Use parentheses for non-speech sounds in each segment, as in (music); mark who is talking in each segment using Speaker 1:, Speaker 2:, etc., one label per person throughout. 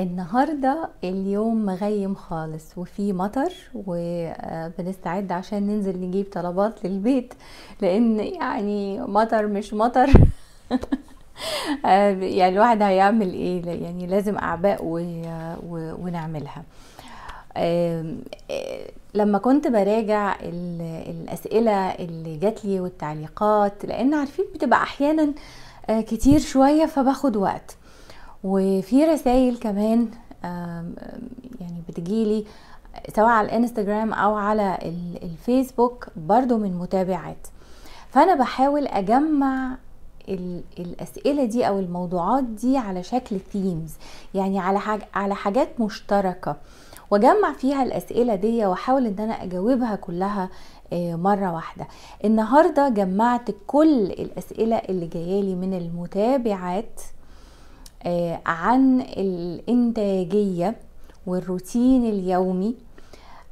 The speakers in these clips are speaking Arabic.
Speaker 1: النهاردة اليوم مغيم خالص وفي مطر وبنستعد عشان ننزل نجيب طلبات للبيت لان يعني مطر مش مطر (laughs) آه، يعني الواحد هيعمل ايه يعني لازم اعباء ونعملها آه، لما كنت براجع الاسئله اللي جات لي والتعليقات لان عارفين بتبقى احيانا آه، كتير شويه فباخد وقت وفي رسائل كمان يعني بتجيلي سواء على الانستجرام او على الفيسبوك برضو من متابعات فانا بحاول اجمع الاسئله دي او الموضوعات دي على شكل ثيمز يعني على على حاجات مشتركه واجمع فيها الاسئله دي واحاول ان انا اجاوبها كلها آه، مرة واحدة النهاردة جمعت كل الأسئلة اللي جايالي من المتابعات آه، عن الانتاجيه والروتين اليومي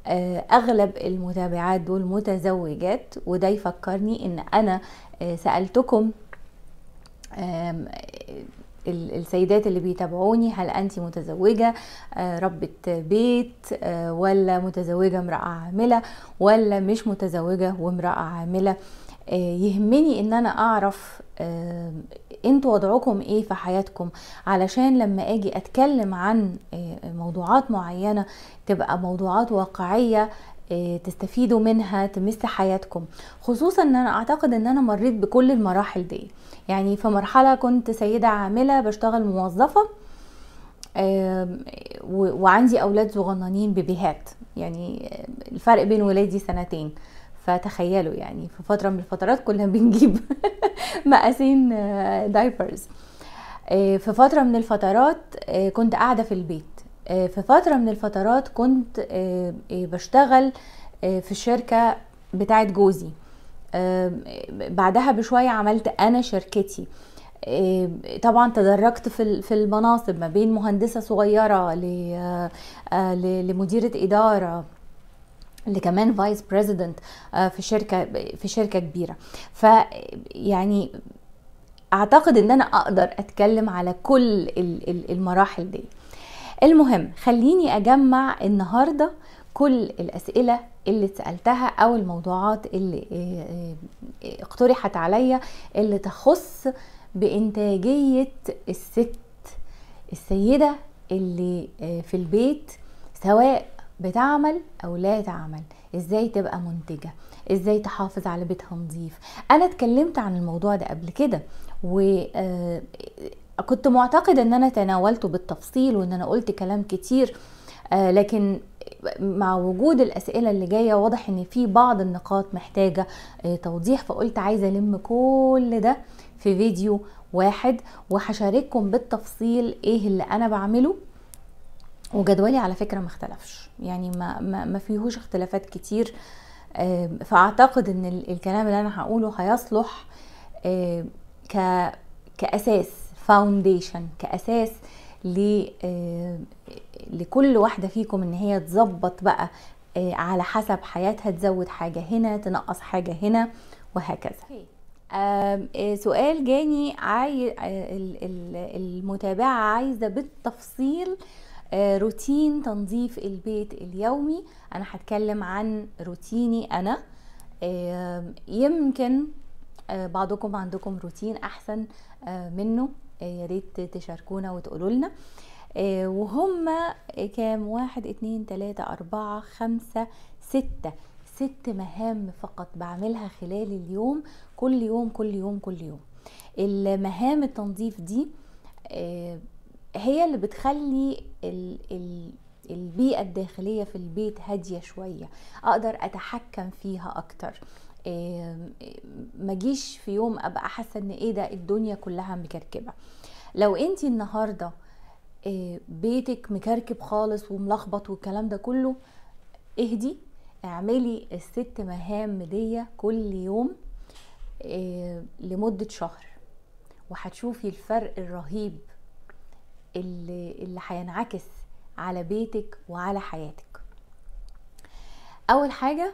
Speaker 1: آه، اغلب المتابعات دول متزوجات وده يفكرني ان انا آه، سالتكم السيدات اللي بيتابعوني هل انت متزوجه ربة بيت ولا متزوجه امراه عامله ولا مش متزوجه وامراه عامله يهمني ان انا اعرف انتوا وضعكم ايه في حياتكم علشان لما اجي اتكلم عن آه، موضوعات معينه تبقى موضوعات واقعيه آه، تستفيدوا منها تمس حياتكم خصوصا ان انا اعتقد ان انا مريت بكل المراحل دي يعني في مرحله كنت سيده عامله بشتغل موظفه وعندي اولاد صغننين ببيهات يعني الفرق بين ولادي سنتين فتخيلوا يعني في فتره من الفترات كنا بنجيب (laughs) مقاسين آه، آه، آه، دايبرز في فتره من الفترات كنت قاعده في البيت في فتره من الفترات كنت بشتغل في الشركه بتاعه جوزي بعدها بشويه عملت انا شركتي طبعا تدرجت في في المناصب ما بين مهندسه صغيره لمديره اداره اللي كمان فايس آه، بريزيدنت في شركه في شركه كبيره فيعني اعتقد ان انا اقدر اتكلم على كل المراحل دي المهم خليني اجمع النهارده كل الاسئله اللي اتسالتها او الموضوعات اللي آه، آه، اقترحت عليا اللي تخص بانتاجيه الست السيده اللي في البيت سواء بتعمل او لا تعمل ازاي تبقى منتجه ازاي تحافظ على بيتها نظيف انا اتكلمت عن الموضوع ده قبل كده و آه، كنت معتقد ان انا تناولته بالتفصيل وان انا قلت كلام كتير آه، لكن مع وجود الاسئله اللي جايه واضح ان في بعض النقاط محتاجه آه، توضيح فقلت عايزه الم كل ده في فيديو واحد وهشارككم بالتفصيل ايه اللي انا بعمله وجدولي على فكره ما اختلفش يعني ما, ما, ما فيهوش اختلافات كتير آه، فاعتقد ان الكلام اللي انا هقوله هيصلح آه، ك كاساس فاونديشن كاساس آه، لكل واحده فيكم ان هي تظبط بقى على حسب حياتها تزود حاجه هنا تنقص حاجه هنا وهكذا سؤال جاني عاي... المتابعه عايزه بالتفصيل آه، روتين تنظيف البيت اليومي انا هتكلم عن روتيني انا آه، يمكن آه، بعضكم عندكم روتين احسن منه يا ريت تشاركونا وتقولوا لنا وهم كام واحد اتنين تلاتة اربعة خمسة ستة ست مهام فقط بعملها خلال اليوم كل يوم كل يوم كل يوم المهام التنظيف دي هي اللي بتخلي ال ال البيئة الداخلية في البيت هادية شوية أقدر أتحكم فيها أكتر جيش في يوم أبقى حاسة إن إيه ده الدنيا كلها مكركبة لو أنت النهاردة آه، بيتك مكركب خالص وملخبط والكلام ده كله اهدي اعملي الست مهام دي كل يوم آه، لمدة شهر وهتشوفي الفرق الرهيب اللي اللي هينعكس على بيتك وعلى حياتك اول حاجه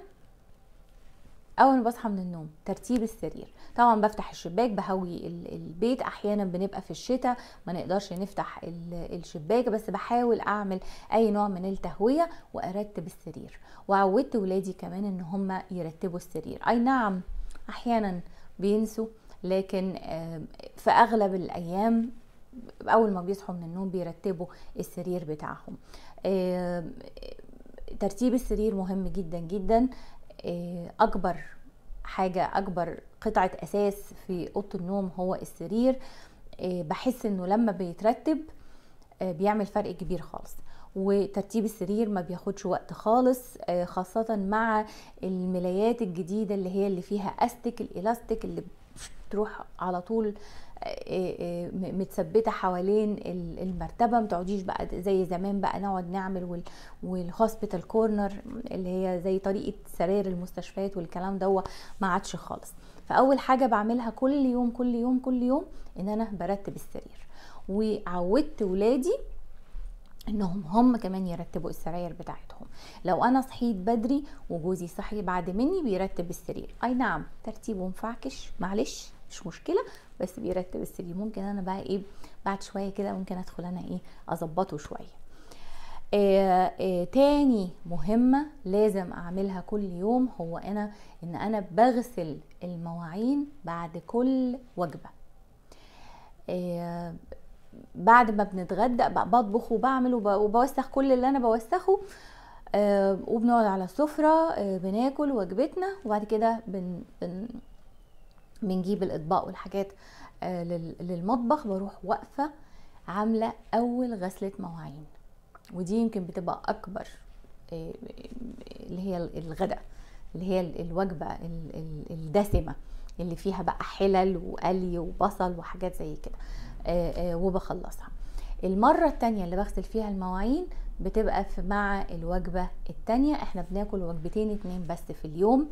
Speaker 1: اول ما بصحى من النوم ترتيب السرير طبعا بفتح الشباك بهوي البيت احيانا بنبقى في الشتاء ما نقدرش نفتح الشباك بس بحاول اعمل اي نوع من التهويه وارتب السرير وعودت ولادي كمان ان هم يرتبوا السرير اي نعم احيانا بينسوا لكن آه، في اغلب الايام اول ما بيصحوا من النوم بيرتبوا السرير بتاعهم آه، ترتيب السرير مهم جدا جدا آه، اكبر حاجه اكبر قطعه اساس في اوضه النوم هو السرير آه، بحس انه لما بيترتب بيعمل فرق كبير خالص وترتيب السرير ما بياخدش وقت خالص خاصة مع الملايات الجديدة اللي هي اللي فيها استك الالاستيك اللي تروح على طول آه، آه، متثبته حوالين المرتبه ما تقعديش بقى زي زمان بقى نقعد نعمل والهوسبيتال كورنر اللي هي زي طريقه سراير المستشفيات والكلام دوا ما عادش خالص فاول حاجه بعملها كل يوم كل يوم كل يوم ان انا برتب السرير وعودت ولادي انهم هم كمان يرتبوا السراير بتاعتهم لو انا صحيت بدري وجوزي صحي بعد مني بيرتب السرير اي نعم ترتيبه مفعكش معلش مش مشكله بس بيرتب السرير ممكن انا بقى ايه بعد شويه كده ممكن ادخل انا ايه اظبطه شويه آه آه تاني مهمة لازم أعملها كل يوم هو أنا إن أنا بغسل المواعين بعد كل وجبة آه بعد ما بنتغدى بطبخ وبعمل وبوسخ كل اللي انا بوسخه آه، وبنقعد على السفرة آه، بناكل وجبتنا وبعد كده بن بن بنجيب الاطباق والحاجات آه، للمطبخ بروح واقفة عاملة اول غسلة مواعين ودي يمكن بتبقى اكبر اللي هي الغداء اللي هي الوجبة الدسمة اللي فيها بقى حلل وقلي وبصل وحاجات زي كده آه، آه، وبخلصها المرة التانية اللي بغسل فيها المواعين بتبقى في مع الوجبة التانية احنا بناكل وجبتين اتنين بس في اليوم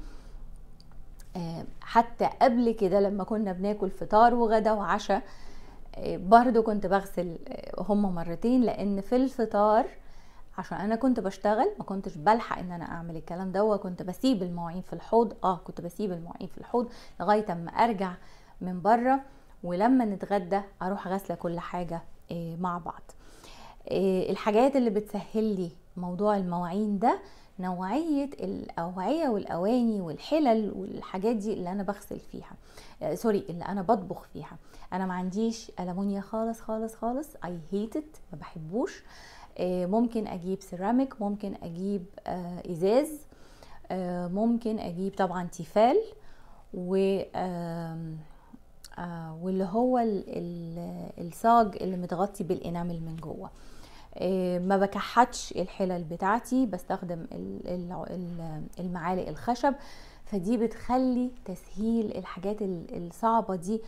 Speaker 1: آه، حتى قبل كده لما كنا بناكل فطار وغدا وعشاء برضو كنت بغسل هما مرتين لان في الفطار عشان انا كنت بشتغل ما كنتش بلحق ان انا اعمل الكلام ده كنت بسيب المواعين في الحوض اه كنت بسيب المواعين في الحوض لغايه اما ارجع من بره ولما نتغدى اروح غاسله كل حاجه آه، مع بعض آه، الحاجات اللي بتسهل لي موضوع المواعين ده نوعية الأوعية والأواني والحلل والحاجات دي اللي أنا بغسل فيها آه، سوري اللي أنا بطبخ فيها أنا ما عنديش ألمونيا خالص خالص خالص أي it ما بحبوش ممكن أجيب سيراميك ممكن أجيب إزاز ممكن أجيب طبعا تيفال و آه، واللي هو الصاج اللي متغطي بالانامل من جوه آه، ما بكحتش الحلل بتاعتي بستخدم المعالق الخشب فدي بتخلي تسهيل الحاجات الصعبة دي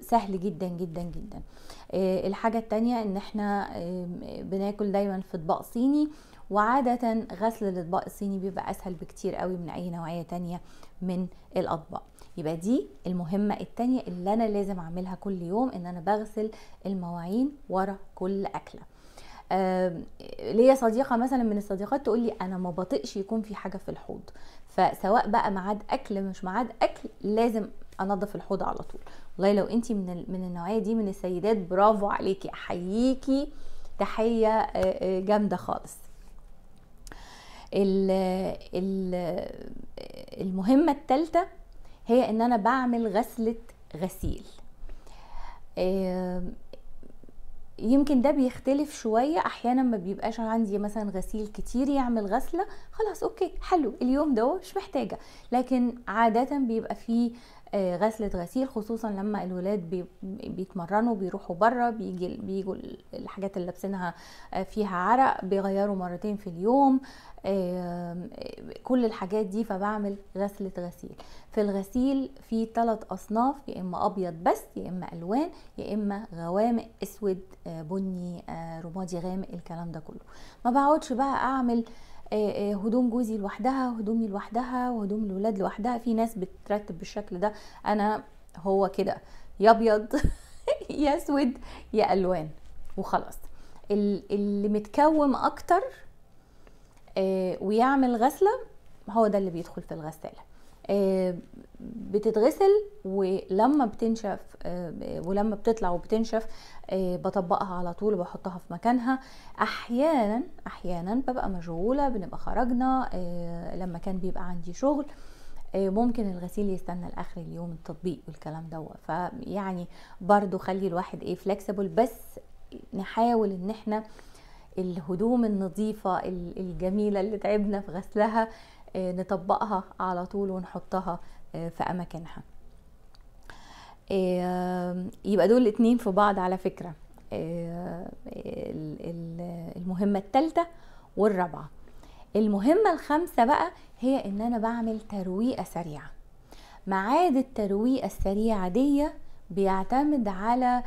Speaker 1: سهل جدا جدا جدا آه، الحاجة التانية ان احنا بناكل دايما في اطباق صيني وعادة غسل الاطباق الصيني بيبقى اسهل بكتير قوي من اي نوعية تانية من الاطباق يبقى دي المهمة التانية اللي انا لازم اعملها كل يوم ان انا بغسل المواعين ورا كل اكله آه ليا صديقه مثلا من الصديقات تقول لي انا ما بطقش يكون في حاجه في الحوض فسواء بقى ميعاد اكل مش ميعاد اكل لازم انظف الحوض على طول والله لو انت من من النوعيه دي من السيدات برافو عليكي احييكي تحيه جامده خالص المهمة الثالثة هي ان انا بعمل غسلة غسيل آه، يمكن ده بيختلف شوية احيانا ما بيبقاش عندي مثلا غسيل كتير يعمل غسلة خلاص اوكي حلو اليوم ده مش محتاجة لكن عادة بيبقى فيه آه، غسلة غسيل خصوصا لما الولاد بيتمرنوا بيروحوا بره بيجي بيجوا الحاجات اللي لابسينها آه، فيها عرق بيغيروا مرتين في اليوم كل الحاجات دي فبعمل غسله غسيل في الغسيل في ثلاث اصناف يا اما ابيض بس يا اما الوان يا اما غوامق اسود آه، بني آه، رمادي غامق الكلام ده كله ما بقعدش بقى اعمل آه، هدوم جوزي لوحدها هدومي لوحدها وهدوم الولاد لوحدها في ناس بترتب بالشكل ده انا هو كده يا ابيض (laughs) يا اسود يا الوان وخلاص اللي متكوم اكتر آه، ويعمل غسله هو ده اللي بيدخل في الغساله آه، بتتغسل ولما بتنشف آه، ولما بتطلع وبتنشف بطبقها على طول وبحطها في مكانها احيانا احيانا ببقى مشغوله بنبقى خرجنا لما كان بيبقى عندي شغل ممكن الغسيل يستنى لاخر اليوم التطبيق والكلام ده فيعني برضو خلي الواحد ايه فلكسبل بس نحاول ان احنا آه الهدوم النظيفة الجميلة اللي تعبنا في غسلها آه، نطبقها على طول ونحطها آه، في أماكنها آه، يبقى دول الاتنين في بعض على فكرة المهمة الثالثة والرابعة المهمة الخامسة بقى هي ان انا بعمل ترويقة سريعة معاد الترويقة السريعة دي بيعتمد على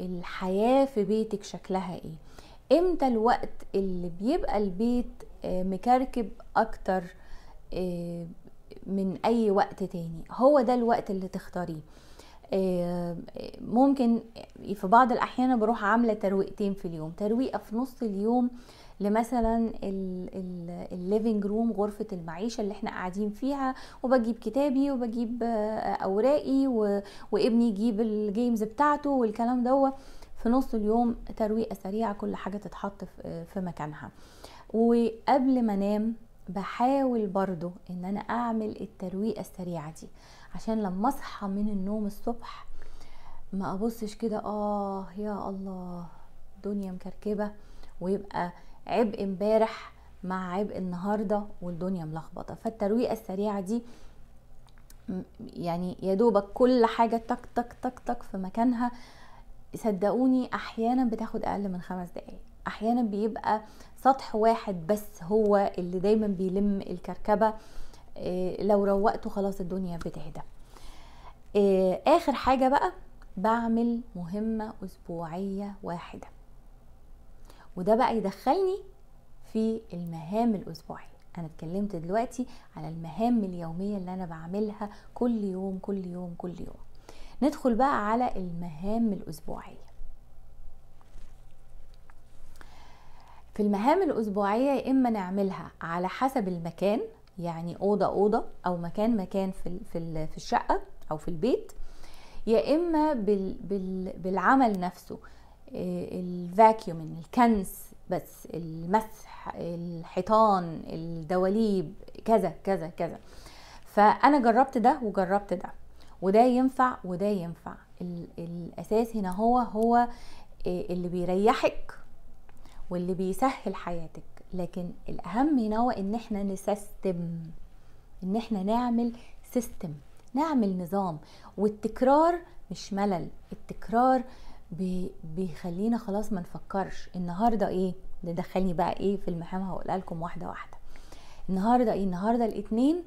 Speaker 1: الحياة في بيتك شكلها ايه امتى الوقت اللي بيبقى البيت آه، مكركب اكتر آه، من اي وقت تاني هو ده الوقت اللي تختاريه آه، ممكن في بعض الاحيان بروح عامله ترويقتين في اليوم ترويقه في نص اليوم لمثلا الليفنج روم غرفة المعيشة اللي احنا قاعدين فيها وبجيب كتابي وبجيب اوراقي وابني يجيب الجيمز بتاعته والكلام دوت في نص اليوم ترويقه سريعه كل حاجه تتحط في مكانها وقبل ما انام بحاول برضو ان انا اعمل الترويقه السريعه دي عشان لما اصحى من النوم الصبح ما ابصش كده اه يا الله الدنيا مكركبه ويبقى عبء امبارح مع عبء النهارده والدنيا ملخبطه فالترويقه السريعه دي يعني يا دوبك كل حاجه تك تك تك تك في مكانها صدقوني احيانا بتاخد اقل من خمس دقايق احيانا بيبقى سطح واحد بس هو اللي دايما بيلم الكركبه آه، لو روقته خلاص الدنيا بتهدى آه، اخر حاجه بقى بعمل مهمه اسبوعيه واحده وده بقى يدخلني في المهام الاسبوعيه انا اتكلمت دلوقتي على المهام اليوميه اللي انا بعملها كل يوم كل يوم كل يوم ندخل بقى على المهام الأسبوعية في المهام الأسبوعية يا إما نعملها على حسب المكان يعني أوضة أوضة أو مكان مكان في في في الشقة أو في البيت يا إما بال بال بالعمل نفسه آه، الفاكيومين الكنس بس المسح الحيطان الدواليب كذا كذا كذا فأنا جربت ده وجربت ده وده ينفع وده ينفع الاساس هنا هو هو اللي بيريحك واللي بيسهل حياتك لكن الاهم هنا هو ان احنا نسيستم ان احنا نعمل سيستم نعمل نظام والتكرار مش ملل التكرار بي بيخلينا خلاص ما نفكرش النهارده ايه ده دخلني بقى ايه في المهام هقولها لكم واحده واحده النهارده ايه النهارده الاثنين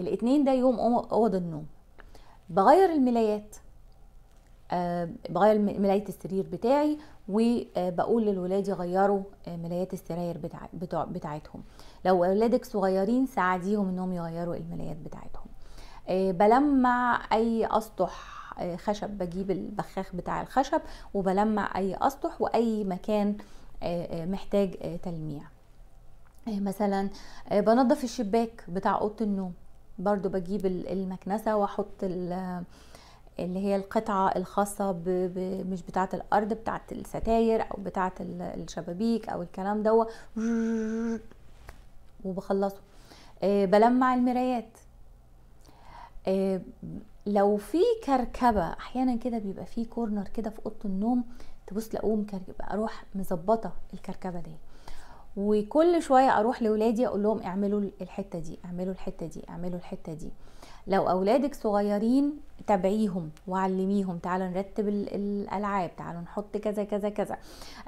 Speaker 1: الاثنين ده يوم اوض النوم بغير الملايات أه بغير ملايه السرير بتاعي وبقول آه، للولاد يغيروا آه، ملايات السراير بتاع بتاع بتاعتهم لو اولادك صغيرين ساعديهم انهم يغيروا الملايات بتاعتهم أه بلمع اي اسطح آه، خشب بجيب البخاخ بتاع الخشب وبلمع اي اسطح واي مكان محتاج تلميع مثلا بنظف الشباك بتاع اوضه النوم برضو بجيب المكنسة واحط اللي هي القطعة الخاصة مش بتاعة الأرض بتاعة الستاير أو بتاعة الشبابيك أو الكلام ده وبخلصه آه، بلمع المرايات آه، لو في كركبة أحيانا كده بيبقى في كورنر كده في أوضة النوم تبص لاقوه مكركبة أروح مظبطة الكركبة دي وكل شويه اروح لاولادي اقول لهم اعملوا الحته دي اعملوا الحته دي اعملوا الحته دي لو اولادك صغيرين تابعيهم وعلميهم تعالوا نرتب الالعاب تعالوا نحط كذا كذا كذا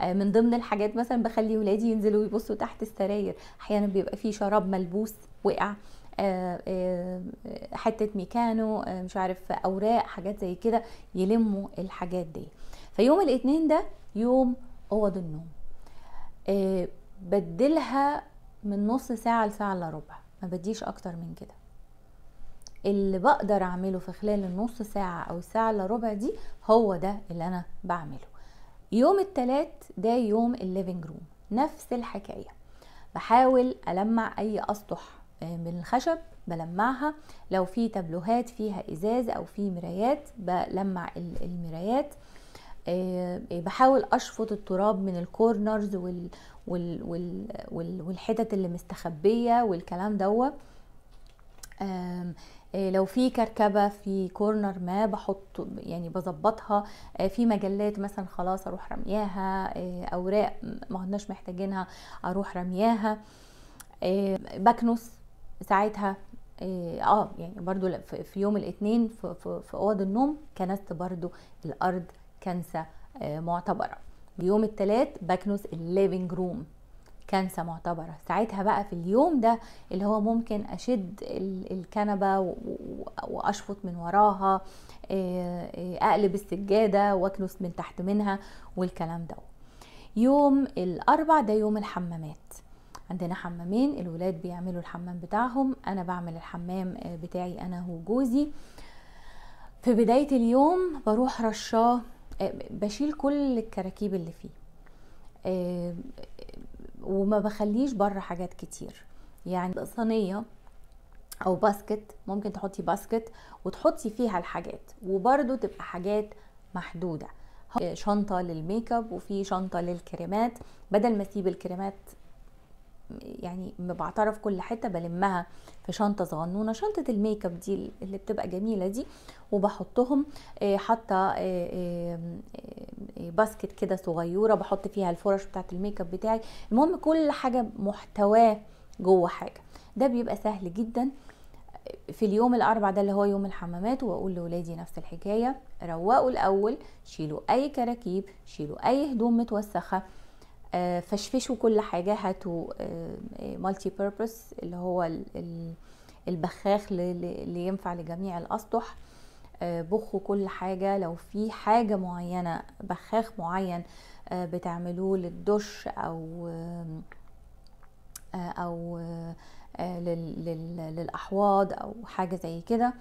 Speaker 1: آه، من ضمن الحاجات مثلا بخلي ولادي ينزلوا يبصوا تحت السراير احيانا بيبقى في شراب ملبوس وقع آه، آه، حته ميكانو مش عارف اوراق حاجات زي كده يلموا الحاجات دي فيوم الاثنين ده يوم اوض النوم بدلها من نص ساعة لساعة الا ربع ما بديش اكتر من كده اللي بقدر اعمله في خلال النص ساعة او الساعة الا ربع دي هو ده اللي انا بعمله يوم التلات ده يوم الليفينج روم نفس الحكاية بحاول ألمع أي أسطح آه، من الخشب بلمعها لو في تابلوهات فيها إزاز أو في مرايات بلمع المرايات آه، آه، بحاول اشفط التراب من الكورنرز وال وال وال وال والحتت اللي مستخبيه والكلام دوت آه، لو في كركبه في كورنر ما بحط يعني بظبطها في مجلات مثلا خلاص اروح رمياها اوراق ما هناش محتاجينها اروح رمياها بكنس ساعتها اه يعني برضو في يوم الاثنين في اوض النوم كنست برضو الارض كنسة آه، معتبرة يوم الثلاث بكنس الليفنج روم كنسة معتبرة ساعتها بقى في اليوم ده اللي هو ممكن أشد الكنبة وأشفط من وراها آه، آه، أقلب السجادة وأكنس من تحت منها والكلام ده يوم الأربع ده يوم الحمامات عندنا حمامين الولاد بيعملوا الحمام بتاعهم أنا بعمل الحمام بتاعي أنا وجوزي في بداية اليوم بروح رشاه آه، بشيل كل الكراكيب اللي فيه آه، وما بخليش بره حاجات كتير يعني صينيه او باسكت ممكن تحطي باسكت وتحطي فيها الحاجات وبرده تبقى حاجات محدوده شنطه للميك اب وفي شنطه للكريمات بدل ما اسيب الكريمات يعني بعترف كل حته بلمها في شنطه صغنونه شنطه الميك اب دي اللي بتبقى جميله دي وبحطهم حاطه آه، آه، آه، باسكت كده صغيره بحط فيها الفرش بتاعت الميك اب بتاعي المهم كل حاجه محتواه جوه حاجه ده بيبقى سهل جدا في اليوم الاربع ده اللي هو يوم الحمامات واقول لاولادي نفس الحكايه روقوا الاول شيلوا اي كراكيب شيلوا اي هدوم متوسخه فشفشوا كل حاجه هاتوا مالتي بيربس اللي هو البخاخ اللي ينفع لجميع الاسطح آه، بخوا كل حاجه لو في حاجه معينه بخاخ معين آه، بتعملوه للدش او آه، او للاحواض او حاجه زي كده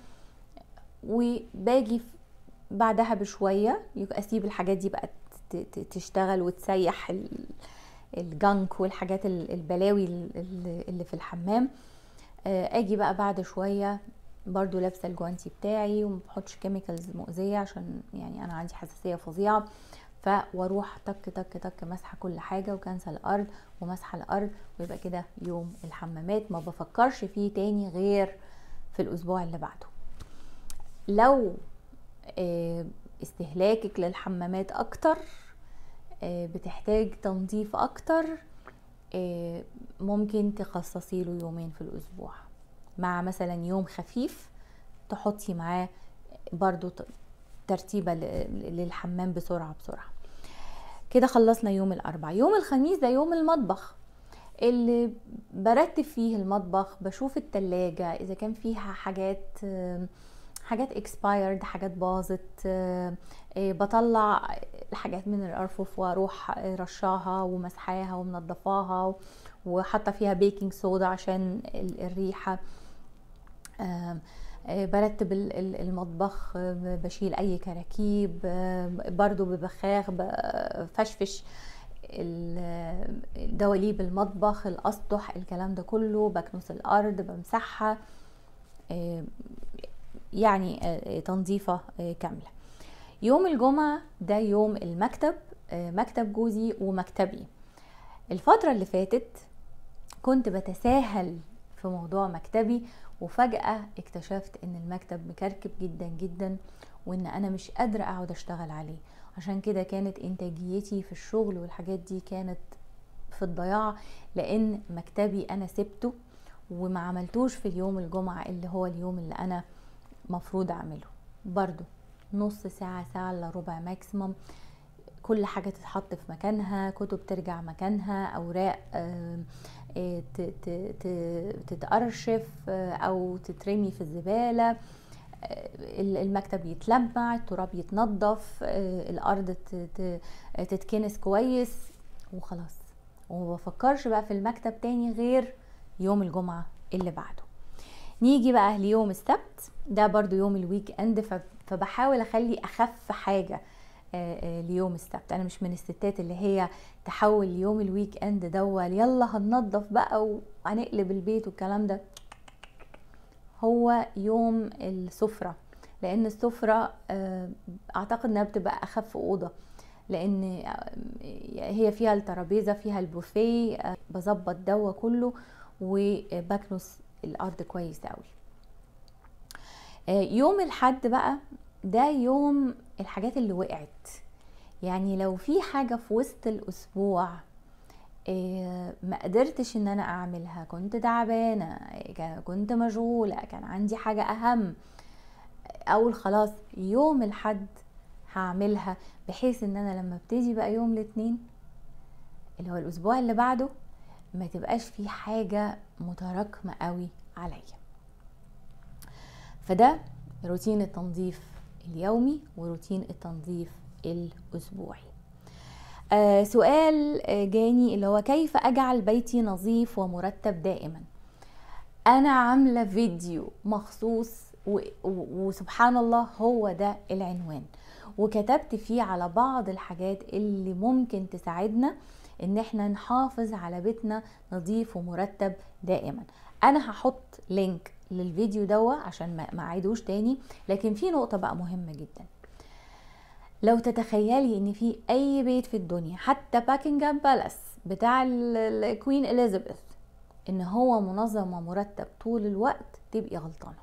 Speaker 1: وباجي بعدها بشويه اسيب الحاجات دي بقت تشتغل وتسيح الجنك والحاجات البلاوي اللي في الحمام آه، اجي بقى بعد شويه برضو لابسه الجوانتي بتاعي ومبحطش كيميكالز مؤذيه عشان يعني انا عندي حساسيه فظيعه فواروح تك تك تك مسحه كل حاجه وكنسه الارض ومسحه الارض ويبقى كده يوم الحمامات ما بفكرش فيه تاني غير في الاسبوع اللي بعده لو آه، استهلاكك للحمامات اكتر آه، بتحتاج تنظيف اكتر آه، ممكن تخصصي له يومين في الاسبوع مع مثلا يوم خفيف تحطي معاه برضو ترتيبة للحمام بسرعة بسرعة كده خلصنا يوم الأربع يوم الخميس ده يوم المطبخ اللي برتب فيه المطبخ بشوف التلاجة إذا كان فيها حاجات حاجات اكسبايرد حاجات باظت آه، آه، بطلع الحاجات من الارفف واروح آه، رشاها ومسحاها ومنضفاها وحاطه فيها بيكنج صودا عشان الريحه برتب المطبخ بشيل اي كراكيب برضو ببخاخ بفشفش دواليب المطبخ الاسطح الكلام ده كله بكنس الارض بمسحها يعني آه، آه، تنظيفة آه، كاملة يوم الجمعة ده يوم المكتب مكتب جوزي ومكتبي الفترة اللي فاتت كنت بتساهل في موضوع مكتبي وفجأة اكتشفت ان المكتب مكركب جدا جدا وان انا مش قادرة اقعد اشتغل عليه عشان كده كانت انتاجيتي في الشغل والحاجات دي كانت في الضياع لان مكتبي انا سبته وما عملتوش في اليوم الجمعة اللي هو اليوم اللي انا مفروض اعمله برضو نص ساعة ساعة الا ربع ماكسيمم كل حاجة تتحط في مكانها كتب ترجع مكانها أوراق آه، آه، تتأرشف آه، أو تترمي في الزبالة المكتب يتلمع التراب يتنظف الأرض تتكنس كويس وخلاص وما بفكرش بقى في المكتب تاني غير يوم الجمعة اللي بعده نيجي بقى ليوم السبت ده برضو يوم الويك اند فبحاول اخلي اخف حاجه آه، آه، ليوم السبت انا مش من الستات اللي هي تحول ليوم الويك اند دول يلا هننظف بقى وهنقلب البيت والكلام ده هو يوم السفره لان السفره آه، اعتقد انها بتبقى اخف اوضه لان هي فيها الترابيزه فيها البوفيه بظبط دوا كله وبكنس الارض كويس قوي آه، يوم الحد بقى ده يوم الحاجات اللي وقعت يعني لو في حاجة في وسط الأسبوع آه، ما قدرتش ان انا اعملها كنت تعبانة كنت مشغولة كان عندي حاجة اهم اقول خلاص يوم الحد هعملها بحيث ان انا لما ابتدي بقى يوم الاثنين اللي هو الاسبوع اللي بعده ما تبقاش في حاجة متراكمة قوي عليا فده روتين التنظيف اليومي وروتين التنظيف الأسبوعي آه سؤال آه، جاني اللي هو كيف أجعل بيتي نظيف ومرتب دائما أنا عاملة فيديو مخصوص وسبحان الله هو ده العنوان وكتبت فيه على بعض الحاجات اللي ممكن تساعدنا ان احنا نحافظ على بيتنا نظيف ومرتب دائما انا هحط لينك للفيديو دوا عشان ما اعيدوش تاني لكن في نقطه بقى مهمه جدا لو تتخيلي ان في اي بيت في الدنيا حتى باكنجهام بالاس بتاع الكوين اليزابيث ان هو منظم ومرتب طول الوقت تبقي غلطانه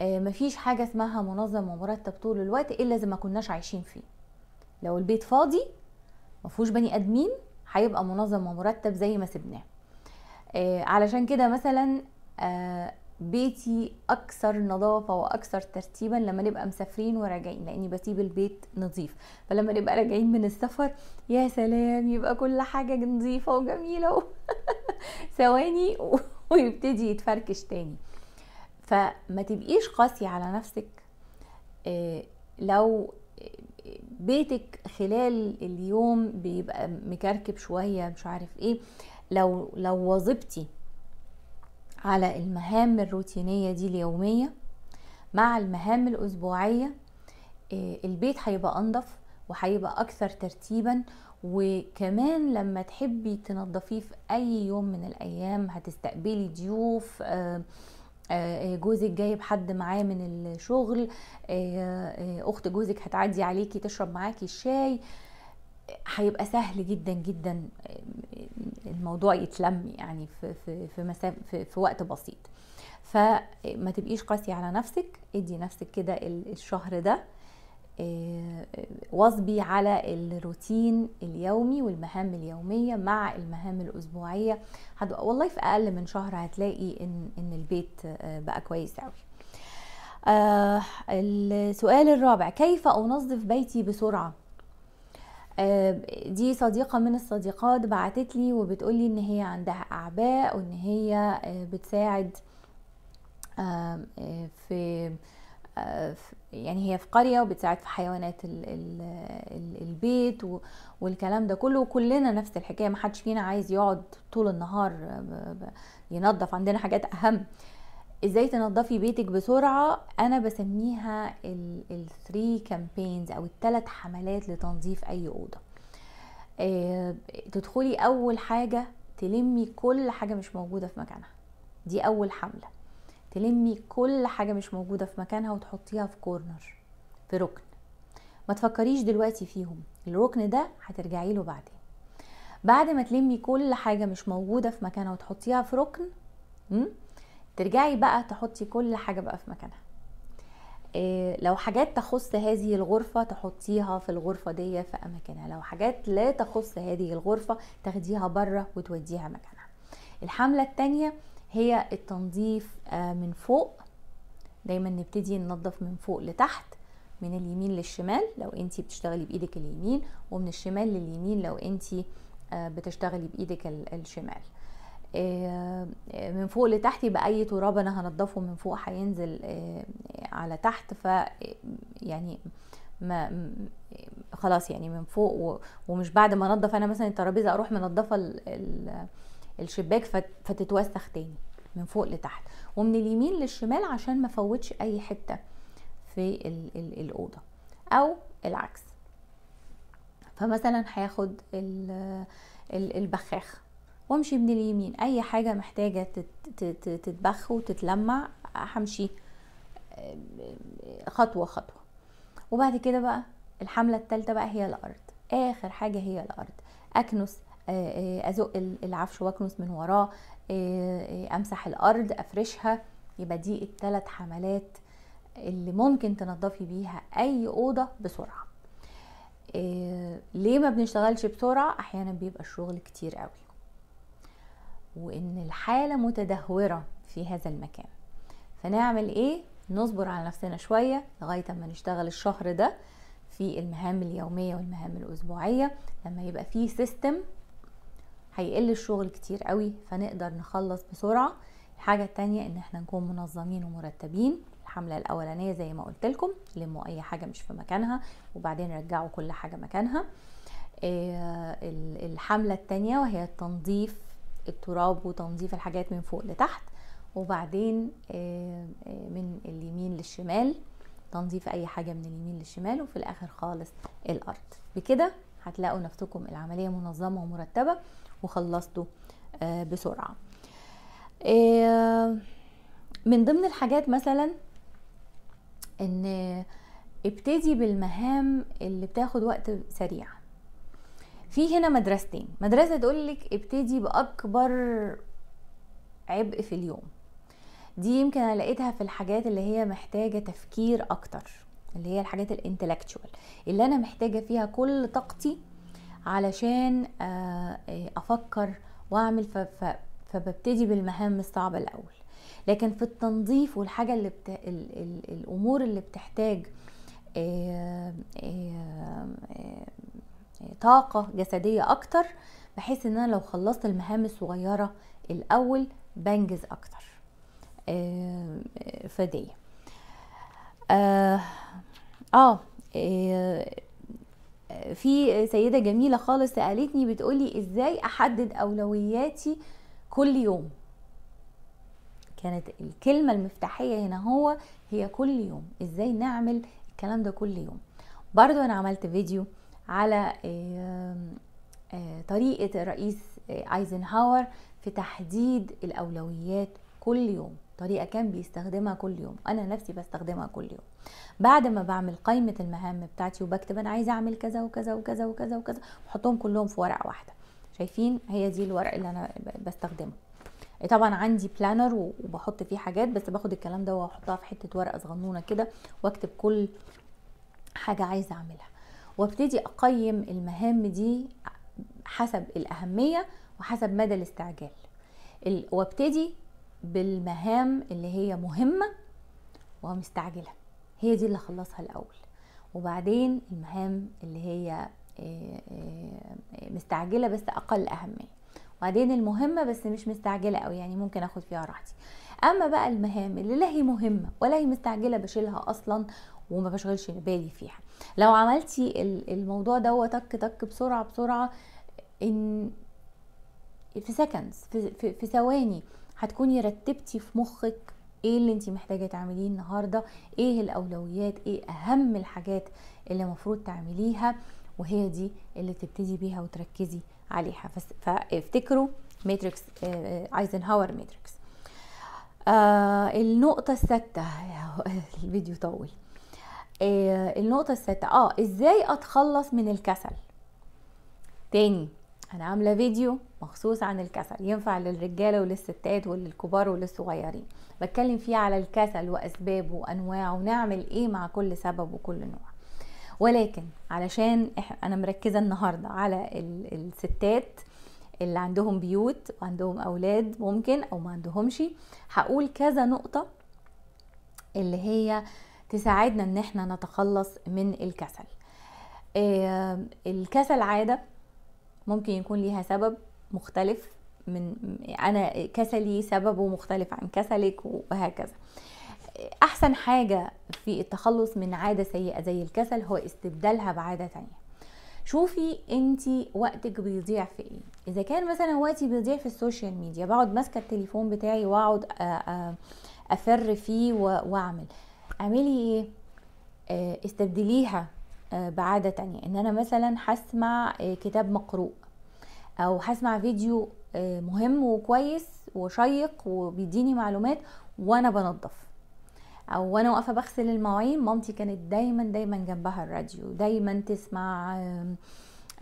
Speaker 1: آه، مفيش حاجه اسمها منظم ومرتب طول الوقت الا اذا ما كناش عايشين فيه لو البيت فاضي مفهوش بني ادمين هيبقى منظم ومرتب زي ما سبناه آه، علشان كده مثلا آه، بيتي اكثر نظافه واكثر ترتيبا لما نبقى مسافرين وراجعين لاني بسيب البيت نظيف فلما نبقى راجعين من السفر يا سلام يبقى كل حاجه نظيفه وجميله (laughs) ثواني و... (laughs) ويبتدي يتفركش تاني فما تبقيش قاسية على نفسك آه، لو بيتك خلال اليوم بيبقى مكركب شوية مش عارف ايه لو لو وظبتي على المهام الروتينية دي اليومية مع المهام الأسبوعية آه، البيت هيبقى أنظف وهيبقى أكثر ترتيبا وكمان لما تحبي تنظفيه في أي يوم من الأيام هتستقبلي ضيوف آه، آه، جوزك جايب حد معاه من الشغل اخت جوزك هتعدي عليكي تشرب معاكي الشاي هيبقى سهل جدا جدا آه، الموضوع يتلم يعني في في في, في, في وقت بسيط فما تبقيش قاسيه على نفسك ادي نفسك كده الشهر ده آه، آه، واظبي على الروتين اليومي والمهام اليومية مع المهام الأسبوعية هتبقى والله في أقل من شهر هتلاقي إن, إن البيت بقى كويس أوي آه السؤال الرابع كيف أنظف بيتي بسرعة آه، دي صديقه من الصديقات بعتت لي وبتقول لي ان هي عندها اعباء وان هي آه، بتساعد آه، في يعني هي في قرية وبتساعد في حيوانات البيت والكلام ده كله وكلنا نفس الحكاية ما حدش فينا عايز يقعد طول النهار ينظف عندنا حاجات أهم ازاي تنظفي بيتك بسرعه انا بسميها الثري كامبينز او الثلاث حملات لتنظيف اي اوضه آه، تدخلي اول حاجه تلمي كل حاجه مش موجوده في مكانها دي اول حمله تلمي كل حاجه مش موجوده في مكانها وتحطيها في كورنر في ركن ما تفكريش دلوقتي فيهم الركن ده هترجعي له بعدين بعد ما تلمي كل حاجه مش موجوده في مكانها وتحطيها في ركن ترجعي بقى تحطي كل حاجة بقى في مكانها إيه لو حاجات تخص هذه الغرفة تحطيها في الغرفة دي في أماكنها لو حاجات لا تخص هذه الغرفة تاخديها بره وتوديها مكانها الحملة التانية هي التنظيف آه، من فوق دايما نبتدي ننظف من فوق لتحت من اليمين للشمال لو انت بتشتغلي بايدك اليمين ومن الشمال لليمين لو انت آه، بتشتغلي بايدك الشمال آه، آه، من فوق لتحت يبقى اي تراب انا هنضفه من فوق هينزل آه، على تحت ف يعني ما خلاص يعني من فوق ومش بعد ما انضف انا مثلا الترابيزه اروح منضفه الشباك فتتوسخ تاني من فوق لتحت ومن اليمين للشمال عشان ما فوتش اي حته في الاوضه او العكس فمثلا هياخد البخاخ وامشي من اليمين اي حاجة محتاجة تتبخ وتتلمع همشي خطوة خطوة وبعد كده بقى الحملة التالتة بقى هي الارض اخر حاجة هي الارض اكنس ازق العفش واكنس من وراه امسح الارض افرشها يبقى دي التلات حملات اللي ممكن تنظفي بيها اي اوضه بسرعه إيه ليه ما بنشتغلش بسرعه احيانا بيبقى الشغل كتير قوي وان الحاله متدهوره في هذا المكان فنعمل ايه نصبر على نفسنا شويه لغايه اما نشتغل الشهر ده في المهام اليوميه والمهام الاسبوعيه لما يبقى فيه سيستم هيقل الشغل كتير قوي فنقدر نخلص بسرعه الحاجه التانية ان احنا نكون منظمين ومرتبين الحمله الاولانيه زي ما قلت لكم لموا اي حاجه مش في مكانها وبعدين رجعوا كل حاجه مكانها آه، الحمله التانية وهي التنظيف التراب وتنظيف الحاجات من فوق لتحت وبعدين آه، آه، من اليمين للشمال تنظيف اي حاجة من اليمين للشمال وفي الاخر خالص الارض بكده هتلاقوا نفسكم العملية منظمة ومرتبة وخلصتوا آه، بسرعة من ضمن الحاجات مثلا ان ابتدي بالمهام اللي بتاخد وقت سريع في هنا مدرستين مدرسه تقول لك ابتدي باكبر عبء في اليوم دي يمكن انا لقيتها في الحاجات اللي هي محتاجه تفكير اكتر اللي هي الحاجات الانتلكتشوال اللي انا محتاجه فيها كل طاقتي علشان آه، افكر واعمل فببتدي بالمهام الصعبه الاول لكن في التنظيف والحاجه اللي بت... ال... ال... الامور اللي بتحتاج آه، آه، طاقة جسدية أكتر بحيث إن أنا لو خلصت المهام الصغيرة الأول بنجز أكتر آه، فدي آه،, آه, آه, في سيدة جميلة خالص سألتني بتقولي إزاي أحدد أولوياتي كل يوم كانت الكلمة المفتاحية هنا هو هي كل يوم إزاي نعمل الكلام ده كل يوم برضو أنا عملت فيديو على آه، آه، طريقة الرئيس آه، ايزنهاور في تحديد الأولويات كل يوم طريقة كان بيستخدمها كل يوم أنا نفسي بستخدمها كل يوم بعد ما بعمل قائمة المهام بتاعتي وبكتب أنا عايزة أعمل كذا وكذا وكذا وكذا وكذا بحطهم كلهم في ورقة واحدة شايفين هي دي الورقة اللي أنا بستخدمه طبعا عندي بلانر وبحط فيه حاجات بس باخد الكلام ده واحطها في حته ورقه صغنونه كده واكتب كل حاجه عايزه اعملها وابتدي اقيم المهام دي حسب الاهميه وحسب مدى الاستعجال وابتدي بالمهام اللي هي مهمه ومستعجله هي دي اللي اخلصها الاول وبعدين المهام اللي هي آه، آه، مستعجله بس اقل اهميه وبعدين المهمه بس مش مستعجله قوي يعني ممكن اخد فيها راحتي اما بقى المهام اللي لا هي مهمه ولا هي مستعجله بشيلها اصلا وما بشغلش بالي فيها لو عملتي الموضوع دوت تك تك بسرعه بسرعه ان في سكندز في, في, ثواني هتكوني رتبتي في مخك ايه اللي انت محتاجه تعمليه النهارده ايه الاولويات ايه اهم الحاجات اللي المفروض تعمليها وهي دي اللي تبتدي بيها وتركزي عليها فافتكروا ماتريكس ايزنهاور ماتريكس آه النقطه السادسه (laughs) الفيديو طويل آه النقطة الستة اه ازاي اتخلص من الكسل تاني انا عاملة فيديو مخصوص عن الكسل ينفع للرجالة وللستات وللكبار وللصغيرين بتكلم فيه على الكسل واسبابه وانواعه ونعمل ايه مع كل سبب وكل نوع ولكن علشان انا مركزة النهاردة على الستات اللي عندهم بيوت وعندهم اولاد ممكن او ما عندهمش هقول كذا نقطة اللي هي آه تساعدنا ان احنا نتخلص من الكسل الكسل عاده ممكن يكون ليها سبب مختلف من انا كسلي سببه مختلف عن كسلك وهكذا احسن حاجه في التخلص من عاده سيئه زي الكسل هو استبدالها بعاده تانية شوفي انت وقتك بيضيع في ايه اذا كان مثلا وقتي بيضيع في السوشيال ميديا بقعد ماسكه التليفون بتاعي واقعد آه، آه، افر فيه واعمل اعملي ايه آه استبدليها آه، بعادة تانية ان انا مثلا هسمع آه، كتاب مقروء او هسمع فيديو آه، مهم وكويس وشيق وبيديني معلومات وانا بنظف او وانا واقفه بغسل المواعين مامتي كانت دايما دايما جنبها الراديو دايما تسمع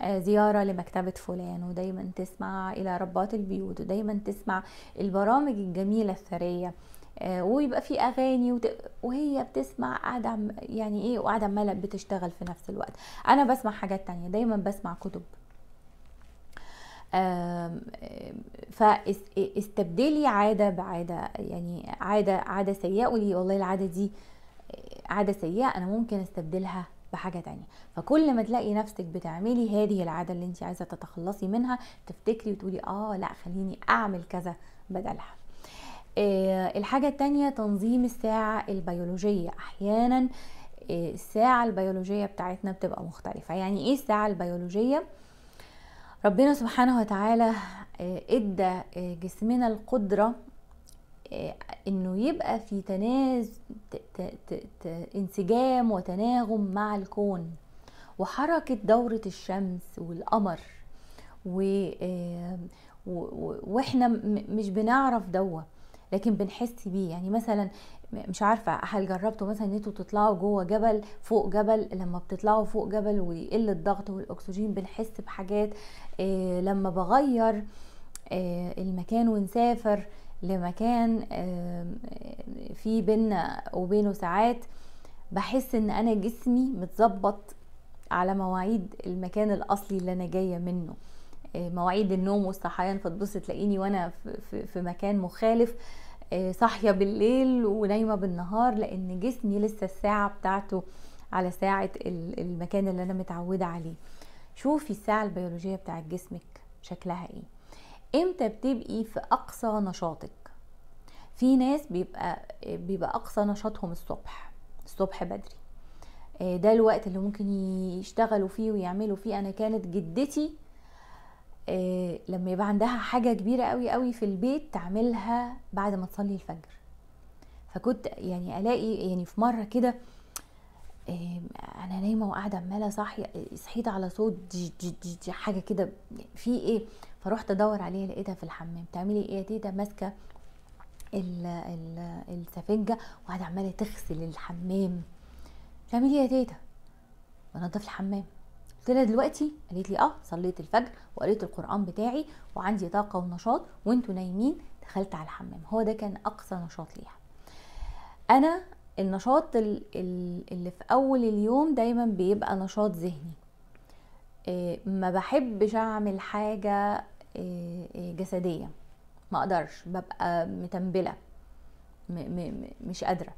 Speaker 1: زيارة لمكتبة فلان ودايما تسمع إلى ربات البيوت ودايما تسمع البرامج الجميلة الثرية آه، ويبقى في اغاني وت... وهي بتسمع قاعده يعني ايه وقاعده عماله بتشتغل في نفس الوقت انا بسمع حاجات تانية دايما بسمع كتب فاستبدلي عاده بعاده يعني عاده عاده سيئه قولي والله العاده دي آه، عاده سيئه انا ممكن استبدلها بحاجة تانية فكل ما تلاقي نفسك بتعملي هذه العادة اللي انت عايزة تتخلصي منها تفتكري وتقولي اه لا خليني اعمل كذا بدلها آه، الحاجة التانية تنظيم الساعة البيولوجية أحيانا آه، الساعة البيولوجية بتاعتنا بتبقى مختلفة يعني ايه الساعة البيولوجية؟ ربنا سبحانه وتعالى آه، ادى جسمنا القدرة انه يبقى في تناز انسجام وتناغم مع الكون وحركة دورة الشمس والقمر واحنا مش بنعرف دوه لكن بنحس بيه يعني مثلا مش عارفه هل جربتوا مثلا انتوا تطلعوا جوه جبل فوق جبل لما بتطلعوا فوق جبل ويقل الضغط والاكسجين بنحس بحاجات آه، لما بغير آه، المكان ونسافر لمكان آه، في بينا وبينه ساعات بحس ان انا جسمي متظبط على مواعيد المكان الاصلي اللي انا جايه منه آه، مواعيد النوم والصحيان فتبص تلاقيني وانا في مكان مخالف آه، صاحيه بالليل ونايمه بالنهار لان جسمي لسه الساعه بتاعته على ساعه المكان اللي انا متعوده عليه شوفي الساعه البيولوجيه بتاعت جسمك شكلها ايه امتى بتبقي في اقصى نشاطك في ناس بيبقى بيبقى اقصى نشاطهم الصبح الصبح بدري آه، ده الوقت اللي ممكن يشتغلوا فيه ويعملوا فيه انا كانت جدتي آه، لما يبقى عندها حاجة كبيرة قوي قوي في البيت تعملها بعد ما تصلي الفجر فكنت يعني الاقي يعني في مرة كده آه، انا نايمه وقاعده عماله صاحيه صحيت على صوت جي جي جي جي حاجه كده في ايه فروحت ادور عليها لقيتها في الحمام تعملي ايه يا تيتا ماسكه السفنجه وقاعده عماله تغسل الحمام تعملي ايه يا تيتا بنضف الحمام قلت لها دلوقتي قالت لي اه صليت الفجر وقريت القران بتاعي وعندي طاقه ونشاط وانتوا نايمين دخلت على الحمام هو ده كان اقصى نشاط ليها انا النشاط اللي في اول اليوم دايما بيبقى نشاط ذهني آه، ما بحبش اعمل حاجه آه، آه، جسديه ما اقدرش ببقى متنبله مش قادره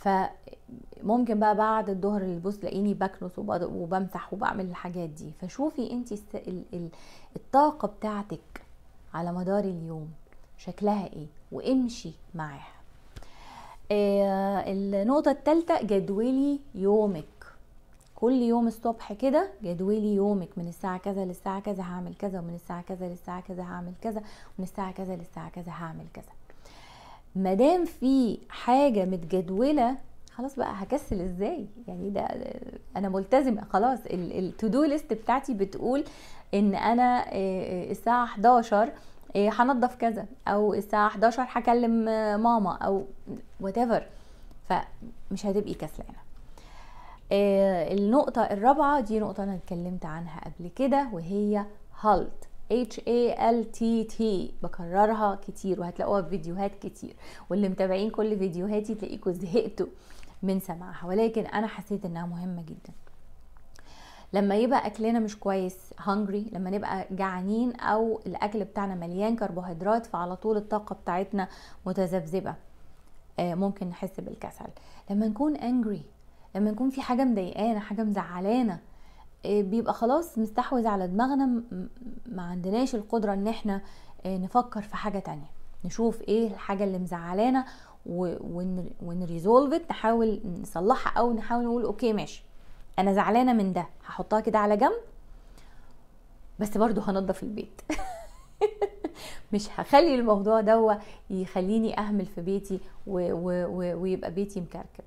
Speaker 1: فممكن بقى بعد الظهر البوس تلاقيني بكنس وبمسح وبعمل الحاجات دي فشوفي انت الطاقه بتاعتك على مدار اليوم شكلها ايه وامشي معاها آه، النقطة التالتة جدولي يومك كل يوم الصبح كده جدولي يومك من الساعة كذا للساعة كذا هعمل كذا ومن الساعة كذا للساعة كذا هعمل كذا ومن الساعة كذا للساعة كذا هعمل كذا دام في حاجه متجدوله خلاص بقى هكسل ازاي يعني ده انا ملتزمه خلاص التو دو ليست بتاعتي بتقول ان انا آه، آه، الساعه 11 آه، هنضف كذا او الساعه 11 هكلم ماما او وات ايفر فمش هتبقي كسلانه النقطه الرابعه دي نقطه انا اتكلمت عنها قبل كده وهي هالت H A L T T بكررها كتير وهتلاقوها في فيديوهات كتير واللي متابعين كل فيديوهاتي تلاقيكم زهقتوا من سماعها ولكن انا حسيت انها مهمه جدا لما يبقى اكلنا مش كويس هنجري لما نبقى جعانين او الاكل بتاعنا مليان كربوهيدرات فعلى طول الطاقه بتاعتنا متذبذبه آه، ممكن نحس بالكسل لما نكون انجري لما نكون في حاجه مضايقانا حاجه مزعلانا آه، بيبقى خلاص مستحوذ على دماغنا ما عندناش القدرة ان احنا آه، نفكر في حاجة تانية نشوف ايه الحاجة اللي مزعلانا ونريزولفت نحاول نصلحها او نحاول نقول اوكي ماشي انا زعلانة من ده هحطها كده على جنب بس برضو هنضف البيت (laughs) مش هخلي الموضوع ده يخليني اهمل في بيتي و و و ويبقى بيتي مكركب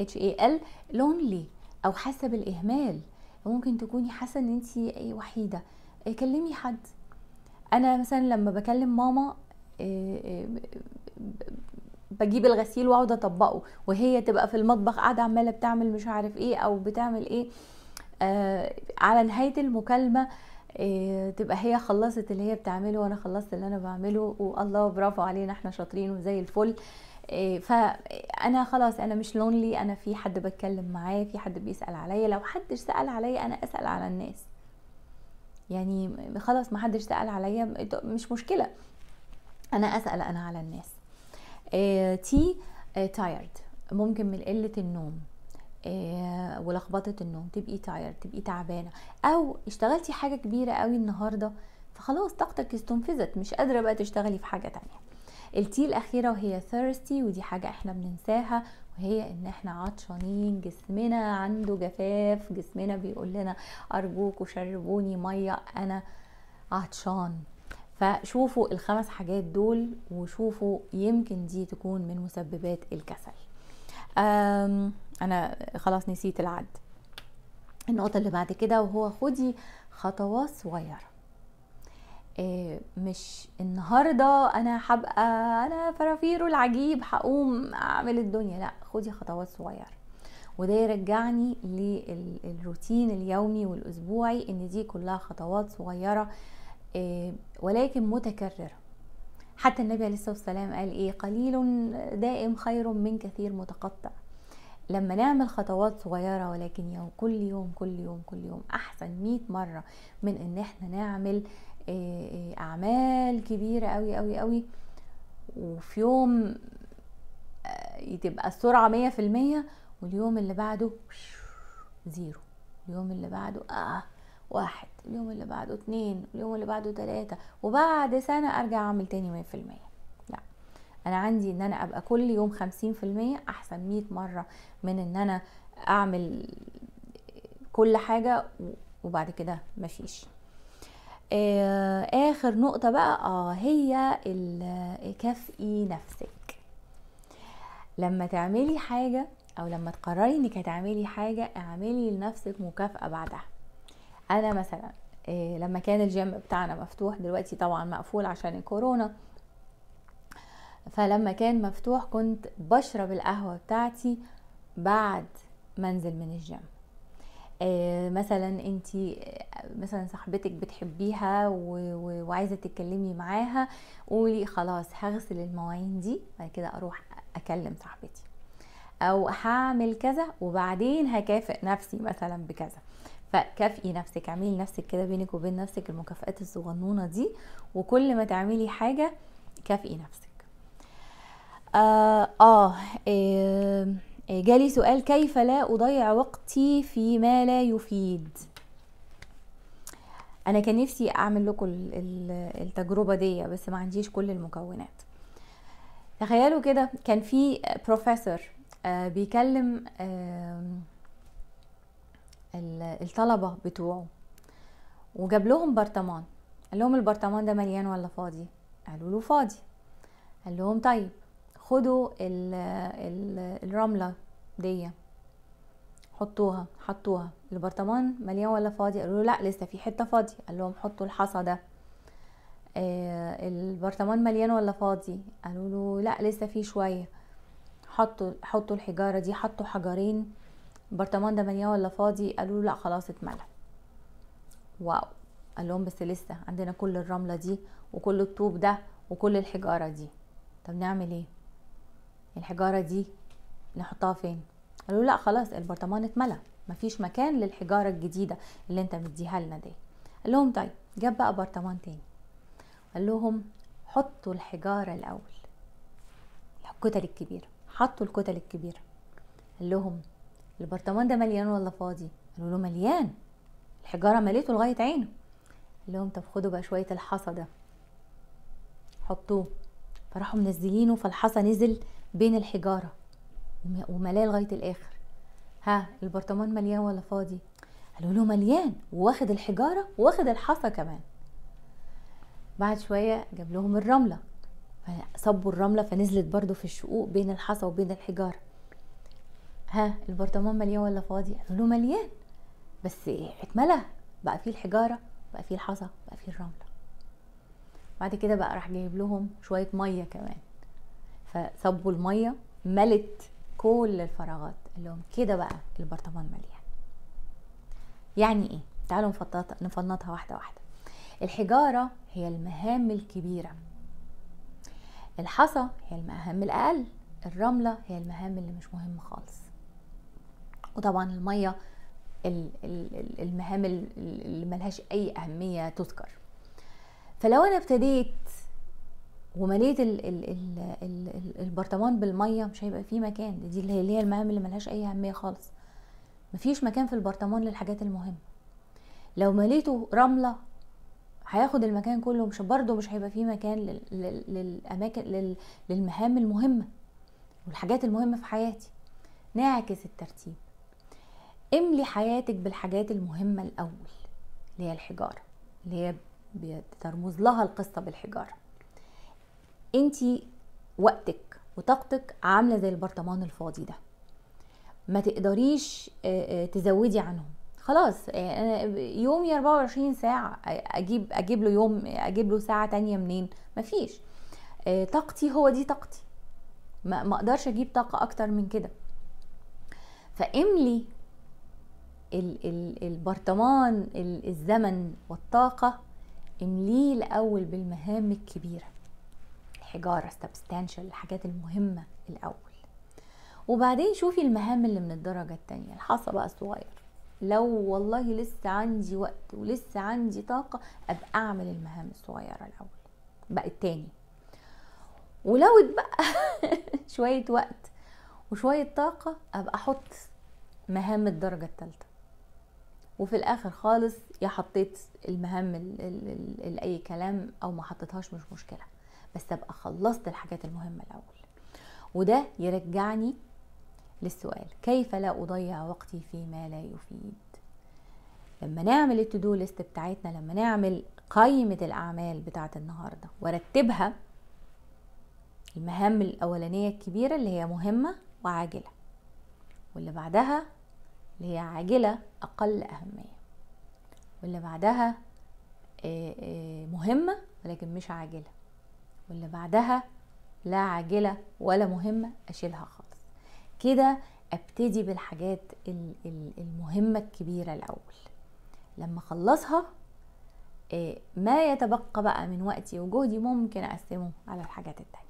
Speaker 1: اتش اي ال لونلي او حاسه بالاهمال ممكن تكوني حاسه ان انت إيه، وحيده آه، كلمي حد انا مثلا لما بكلم ماما آه، آه، بجيب الغسيل واقعد اطبقه وهي تبقى في المطبخ قاعده عماله بتعمل مش عارف ايه او بتعمل ايه آه على نهايه المكالمه آه تبقى هي خلصت اللي هي بتعمله وانا خلصت اللي انا بعمله والله برافو علينا احنا شاطرين وزي الفل إيه، فانا خلاص انا مش لونلي انا في حد بتكلم معاه في حد بيسال عليا لو حدش سال عليا انا اسال على الناس يعني خلاص ما حدش سال عليا مش مشكله انا اسال انا على الناس تي تايرد إيه، ممكن من قله النوم إيه، ولخبطه النوم تبقي تاير تبقي تعبانه او اشتغلتي حاجه كبيره قوي النهارده فخلاص طاقتك استنفذت مش قادره بقى تشتغلي في حاجه تانية التي الاخيره وهي ثيرستي ودي حاجه احنا بننساها وهي ان احنا عطشانين جسمنا عنده جفاف جسمنا بيقول لنا ارجوكوا شربوني ميه انا عطشان فشوفوا الخمس حاجات دول وشوفوا يمكن دي تكون من مسببات الكسل انا خلاص نسيت العد النقطه اللي بعد كده وهو خدي خطوات صغيره آه، مش النهارده انا هبقى انا فرافيره العجيب هقوم اعمل الدنيا لا خدي خطوات صغيره وده يرجعني للروتين اليومي والاسبوعي ان دي كلها خطوات صغيره آه، ولكن متكرره حتى النبي عليه الصلاه والسلام قال ايه قليل دائم خير من كثير متقطع لما نعمل خطوات صغيرة ولكن يوم كل يوم كل يوم كل يوم أحسن مئة مرة من إن إحنا نعمل آه، آه، اعمال كبيره قوي قوي قوي وفي يوم آه، تبقى السرعه مية في المية واليوم اللي بعده زيرو اليوم اللي بعده اه واحد اليوم اللي بعده اتنين اليوم اللي بعده تلاتة وبعد سنة ارجع اعمل تاني مية في المية لا انا عندي ان انا ابقى كل يوم خمسين في المية احسن مية مرة من ان انا اعمل كل حاجة وبعد كده مفيش آه، اخر نقطة بقى اه هي كافئي نفسك لما تعملي حاجة او لما تقرري انك هتعملي حاجة اعملي لنفسك مكافأة بعدها انا مثلا إيه لما كان الجيم بتاعنا مفتوح دلوقتي طبعا مقفول عشان الكورونا فلما كان مفتوح كنت بشرب القهوة بتاعتي بعد منزل من الجيم إيه مثلا انت مثلا صاحبتك بتحبيها وعايزه تتكلمي معاها قولي خلاص هغسل المواعين دي بعد كده اروح اكلم صاحبتي او هعمل كذا وبعدين هكافئ نفسي مثلا بكذا فكافئي نفسك اعملي لنفسك كده بينك وبين نفسك المكافئات الصغنونه دي وكل ما تعملي حاجه كافئي نفسك آه, آه, آه، جالي سؤال كيف لا أضيع وقتي في ما لا يفيد انا كان نفسي اعمل لكم التجربه دي بس ما عنديش كل المكونات تخيلوا كده كان في بروفيسور آه، بيكلم الطلبه بتوعه وجاب لهم برطمان قال لهم البرطمان ده مليان ولا فاضي قالوا له فاضي قال لهم طيب خدوا الرمله دي حطوها حطوها البرطمان مليان ولا فاضي قالوا له لا لسه في حته فاضيه قال لهم حطوا الحصى ده آه، البرطمان مليان ولا فاضي قالوا له لا لسه في شويه حطوا حطوا الحجاره دي حطوا حجرين البرطمان ده مليان ولا فاضي قالوا له لا خلاص اتملى واو قال لهم بس لسه عندنا كل الرمله دي وكل الطوب ده وكل الحجاره دي طب نعمل ايه الحجاره دي نحطها فين قالوا لا خلاص البرطمان اتملى مفيش مكان للحجاره الجديده اللي انت مديها لنا دي قال لهم طيب جاب بقى برطمان تاني قال لهم حطوا الحجاره الاول الكتل الكبيره حطوا الكتل الكبيره قال لهم البرطمان ده مليان ولا فاضي قالوا له مليان الحجاره مليته لغايه عينه قال لهم طب خدوا بقى شويه الحصى ده حطوه فراحوا منزلينه فالحصى نزل بين الحجاره وملاه لغايه الاخر ها البرطمان مليان ولا فاضي قالوا له مليان واخد الحجاره واخد الحصى كمان بعد شويه جاب لهم الرمله فصبوا الرمله فنزلت برضو في الشقوق بين الحصى وبين الحجاره ها البرطمان مليان ولا فاضي قالوا له مليان بس اتملى بقى فيه الحجاره بقى فيه الحصى بقى فيه الرمله بعد كده بقى راح جايب لهم شويه ميه كمان فصبوا الميه ملت كل الفراغات قال لهم كده بقى البرطمان مليان يعني ايه تعالوا نفنطها واحده واحده الحجاره هي المهام الكبيره الحصى هي المهام الاقل الرمله هي المهام اللي مش مهمه خالص وطبعا الميه المهام اللي ملهاش اي اهميه تذكر فلو انا ابتديت ومليت ال ال ال ال البرطمان بالميه مش هيبقى فيه مكان دي اللي هي المهام اللي ملهاش اي اهميه خالص مفيش مكان في البرطمان للحاجات المهمه لو مليته رمله هياخد المكان كله مش برضه مش هيبقى فيه مكان لل لل للاماكن لل للمهام المهمه والحاجات المهمه في حياتي نعكس الترتيب املي حياتك بالحاجات المهمه الاول اللي هي الحجاره اللي هي بترمز لها القصه بالحجاره انت وقتك وطاقتك عامله زي البرطمان الفاضي ده ما تقدريش آه، آه، تزودي عنهم خلاص انا آه، يومي 24 ساعه اجيب اجيب له يوم اجيب له ساعه تانية منين مفيش طاقتي هو دي طاقتي ما اقدرش اجيب طاقه اكتر من كده فاملي البرطمان الزمن والطاقه امليه الاول بالمهام الكبيره الحجاره substantial الحاجات المهمه الاول وبعدين شوفي المهام اللي من الدرجه التانية الحصى بقى الصغير لو والله لسه عندي وقت ولسه عندي طاقه ابقى اعمل المهام الصغيره الاول بقى التاني ولو اتبقى (laughs) شويه وقت وشويه طاقه ابقى احط مهام الدرجه التالتة وفي الاخر خالص يا حطيت المهام اي كلام او ما حطيتهاش مش مشكله بس ابقى خلصت الحاجات المهمه الاول وده يرجعني للسؤال كيف لا اضيع وقتي فيما لا يفيد لما نعمل التو ليست بتاعتنا لما نعمل قائمه الاعمال بتاعه النهارده ورتبها المهام الاولانيه الكبيره اللي هي مهمه وعاجله واللي بعدها اللي هي عاجله اقل اهميه واللي بعدها مهمه ولكن مش عاجله واللي بعدها لا عاجلة ولا مهمة أشيلها خالص كده أبتدي بالحاجات المهمة الكبيرة الأول لما أخلصها آه، ما يتبقى بقى من وقتي وجهدي ممكن أقسمه على الحاجات التانية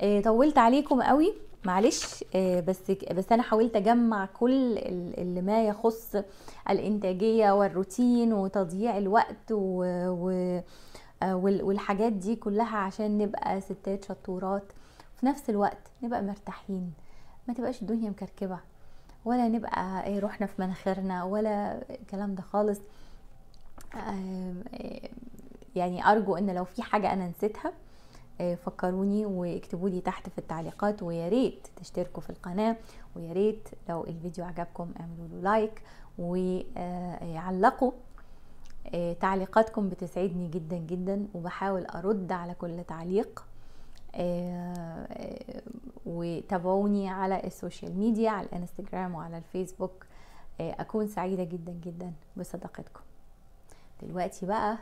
Speaker 1: آه، طولت عليكم قوي معلش آه، بس بس انا حاولت اجمع كل اللي ما يخص الانتاجيه والروتين وتضييع الوقت و, و آه، والحاجات دي كلها عشان نبقى ستات شطورات في نفس الوقت نبقى مرتاحين ما تبقاش الدنيا مكركبه ولا نبقى ايه روحنا في مناخيرنا ولا الكلام ده خالص آه، يعني ارجو ان لو في حاجه انا نسيتها آه، فكروني واكتبوا لي تحت في التعليقات ويا ريت تشتركوا في القناه ويا ريت لو الفيديو عجبكم اعملوا له لايك وعلقوا آه، تعليقاتكم بتسعدني جدا جدا وبحاول ارد على كل تعليق آه، آه، وتابعوني على السوشيال ميديا على الانستجرام وعلى الفيسبوك اكون سعيده جدا جدا بصداقتكم دلوقتي بقى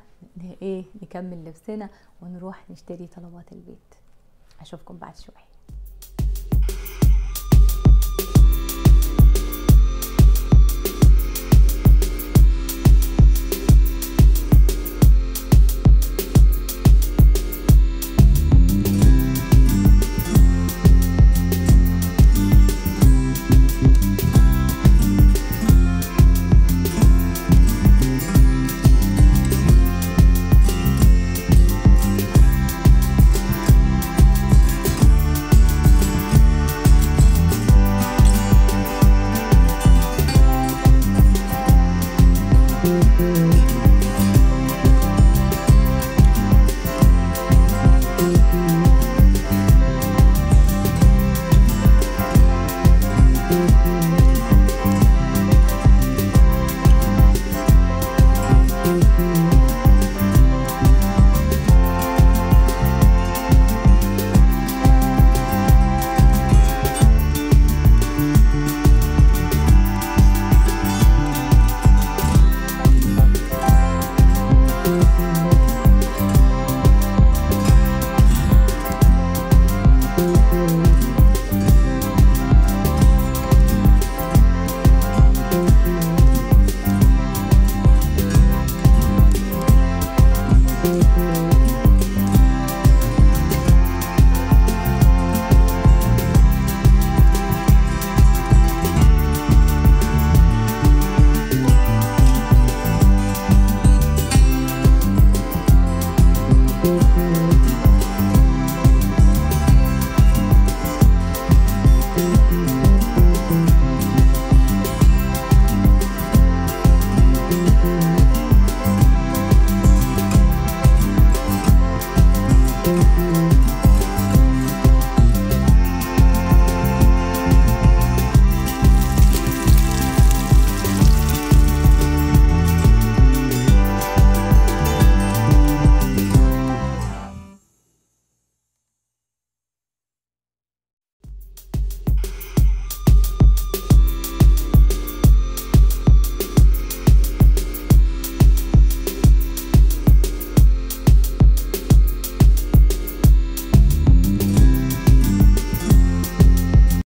Speaker 1: ايه نكمل لبسنا ونروح نشتري طلبات البيت اشوفكم بعد شويه